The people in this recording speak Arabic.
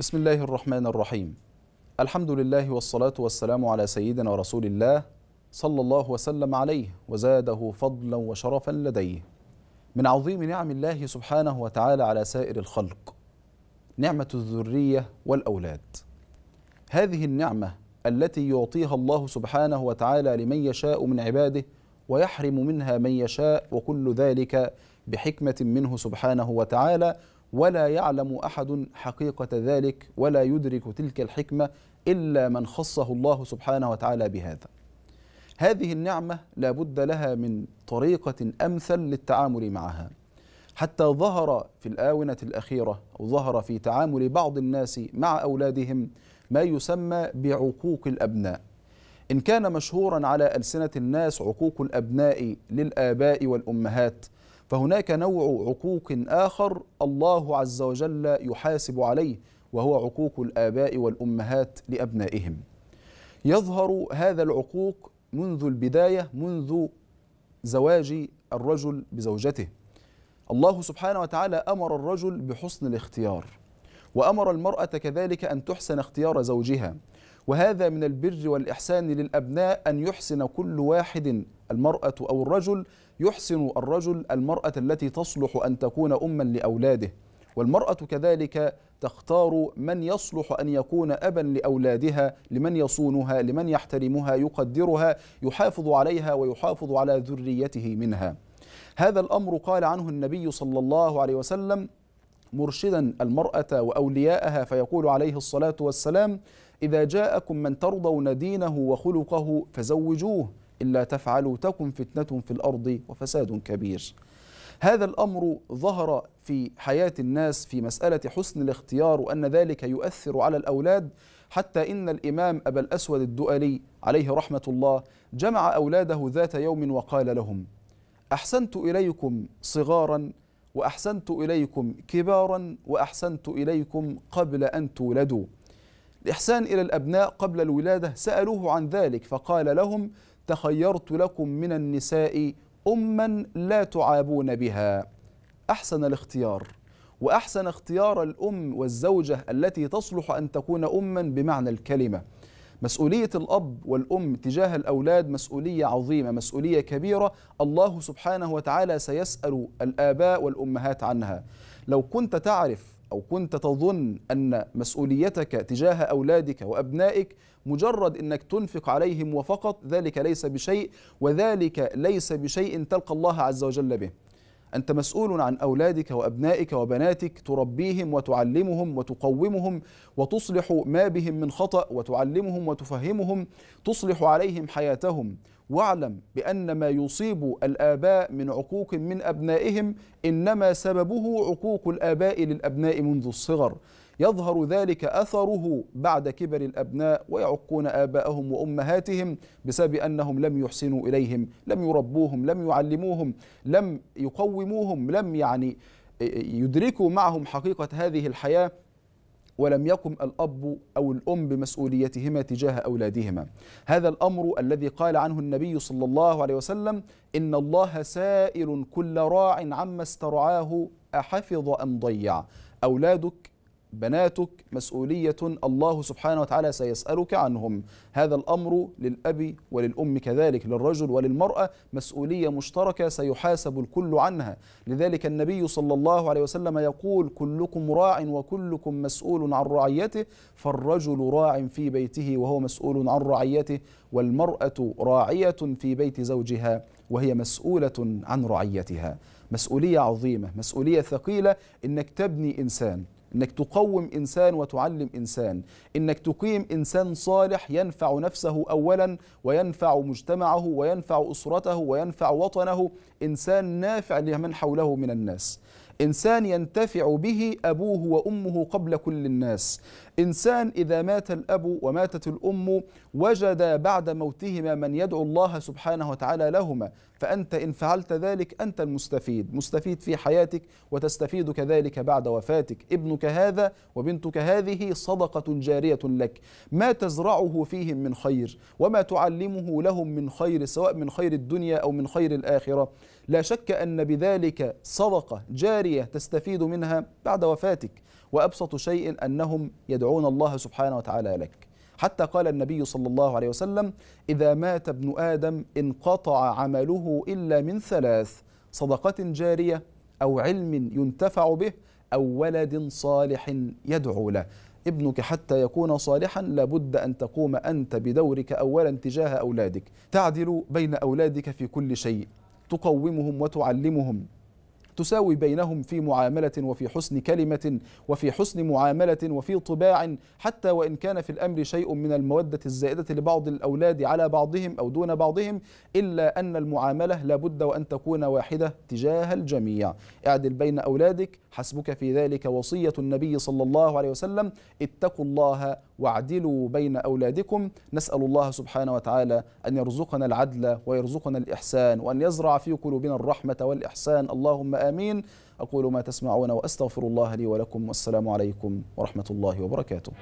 بسم الله الرحمن الرحيم الحمد لله والصلاة والسلام على سيدنا رسول الله صلى الله وسلم عليه وزاده فضلا وشرفا لديه من عظيم نعم الله سبحانه وتعالى على سائر الخلق نعمة الذرية والأولاد هذه النعمة التي يعطيها الله سبحانه وتعالى لمن يشاء من عباده ويحرم منها من يشاء وكل ذلك بحكمة منه سبحانه وتعالى ولا يعلم احد حقيقه ذلك ولا يدرك تلك الحكمه الا من خصه الله سبحانه وتعالى بهذا هذه النعمه لا بد لها من طريقه امثل للتعامل معها حتى ظهر في الاونه الاخيره او ظهر في تعامل بعض الناس مع اولادهم ما يسمى بعقوق الابناء ان كان مشهورا على السنه الناس عقوق الابناء للاباء والامهات فهناك نوع عقوق آخر الله عز وجل يحاسب عليه وهو عقوق الآباء والأمهات لأبنائهم يظهر هذا العقوق منذ البداية منذ زواج الرجل بزوجته الله سبحانه وتعالى أمر الرجل بحسن الاختيار وأمر المرأة كذلك أن تحسن اختيار زوجها وهذا من البر والإحسان للأبناء أن يحسن كل واحد المرأة أو الرجل يحسن الرجل المرأة التي تصلح أن تكون أما لأولاده والمرأة كذلك تختار من يصلح أن يكون أبا لأولادها لمن يصونها لمن يحترمها يقدرها يحافظ عليها ويحافظ على ذريته منها هذا الأمر قال عنه النبي صلى الله عليه وسلم مرشدا المرأة وأولياءها فيقول عليه الصلاة والسلام إذا جاءكم من ترضون دينه وخلقه فزوجوه إلا تفعلوا تكن فتنة في الأرض وفساد كبير هذا الأمر ظهر في حياة الناس في مسألة حسن الاختيار وأن ذلك يؤثر على الأولاد حتى إن الإمام أبا الأسود الدؤلي عليه رحمة الله جمع أولاده ذات يوم وقال لهم أحسنت إليكم صغارا وأحسنت إليكم كبارا وأحسنت إليكم قبل أن تولدوا الإحسان إلى الأبناء قبل الولادة سألوه عن ذلك فقال لهم تخيرت لكم من النساء أما لا تعابون بها أحسن الاختيار وأحسن اختيار الأم والزوجة التي تصلح أن تكون أما بمعنى الكلمة مسؤولية الأب والأم تجاه الأولاد مسؤولية عظيمة مسؤولية كبيرة الله سبحانه وتعالى سيسأل الآباء والأمهات عنها لو كنت تعرف أو كنت تظن أن مسؤوليتك تجاه أولادك وأبنائك مجرد أنك تنفق عليهم وفقط ذلك ليس بشيء وذلك ليس بشيء تلقى الله عز وجل به أنت مسؤول عن أولادك وأبنائك وبناتك تربيهم وتعلمهم وتقومهم وتصلح ما بهم من خطأ وتعلمهم وتفهمهم تصلح عليهم حياتهم واعلم بأن ما يصيب الآباء من عقوق من أبنائهم إنما سببه عقوق الآباء للأبناء منذ الصغر يظهر ذلك أثره بعد كبر الأبناء ويعقون آباءهم وأمهاتهم بسبب أنهم لم يحسنوا إليهم لم يربوهم لم يعلموهم لم يقوموهم لم يعني آه، آه، يدركوا معهم حقيقة هذه الحياة ولم يقم الأب أو الأم بمسؤوليتهما تجاه أولادهما هذا الأمر الذي قال عنه النبي صلى الله عليه وسلم إن الله سائل كل راع عما استرعاه أحفظ أم ضيع أولادك بناتك مسؤولية الله سبحانه وتعالى سيسألك عنهم هذا الأمر للأب وللأم كذلك للرجل وللمرأة مسؤولية مشتركة سيحاسب الكل عنها لذلك النبي صلى الله عليه وسلم يقول كلكم راع وكلكم مسؤول عن رعيته فالرجل راع في بيته وهو مسؤول عن رعيته والمرأة راعية في بيت زوجها وهي مسؤولة عن رعيتها مسؤولية عظيمة مسؤولية ثقيلة إنك تبني إنسان انك تقوم انسان وتعلم انسان انك تقيم انسان صالح ينفع نفسه اولا وينفع مجتمعه وينفع اسرته وينفع وطنه انسان نافع لمن حوله من الناس إنسان ينتفع به أبوه وأمه قبل كل الناس إنسان إذا مات الأب وماتت الأم وجد بعد موتهما من يدعو الله سبحانه وتعالى لهما فأنت إن فعلت ذلك أنت المستفيد مستفيد في حياتك وتستفيد كذلك بعد وفاتك ابنك هذا وبنتك هذه صدقة جارية لك ما تزرعه فيهم من خير وما تعلمه لهم من خير سواء من خير الدنيا أو من خير الآخرة لا شك أن بذلك صدقة جارية تستفيد منها بعد وفاتك وأبسط شيء أنهم يدعون الله سبحانه وتعالى لك حتى قال النبي صلى الله عليه وسلم إذا مات ابن آدم انقطع عمله إلا من ثلاث صدقة جارية أو علم ينتفع به أو ولد صالح يدعو له ابنك حتى يكون صالحا لابد أن تقوم أنت بدورك أولا تجاه أولادك تعدل بين أولادك في كل شيء تقومهم وتعلمهم تساوي بينهم في معاملة وفي حسن كلمة وفي حسن معاملة وفي طباع حتى وإن كان في الأمر شيء من المودة الزائدة لبعض الأولاد على بعضهم أو دون بعضهم إلا أن المعاملة لابد وأن تكون واحدة تجاه الجميع اعدل بين أولادك حسبك في ذلك وصية النبي صلى الله عليه وسلم اتقوا الله واعدلوا بين أولادكم نسأل الله سبحانه وتعالى أن يرزقنا العدل ويرزقنا الإحسان وأن يزرع في قلوبنا الرحمة والإحسان اللهم آمين أقول ما تسمعون وأستغفر الله لي ولكم والسلام عليكم ورحمة الله وبركاته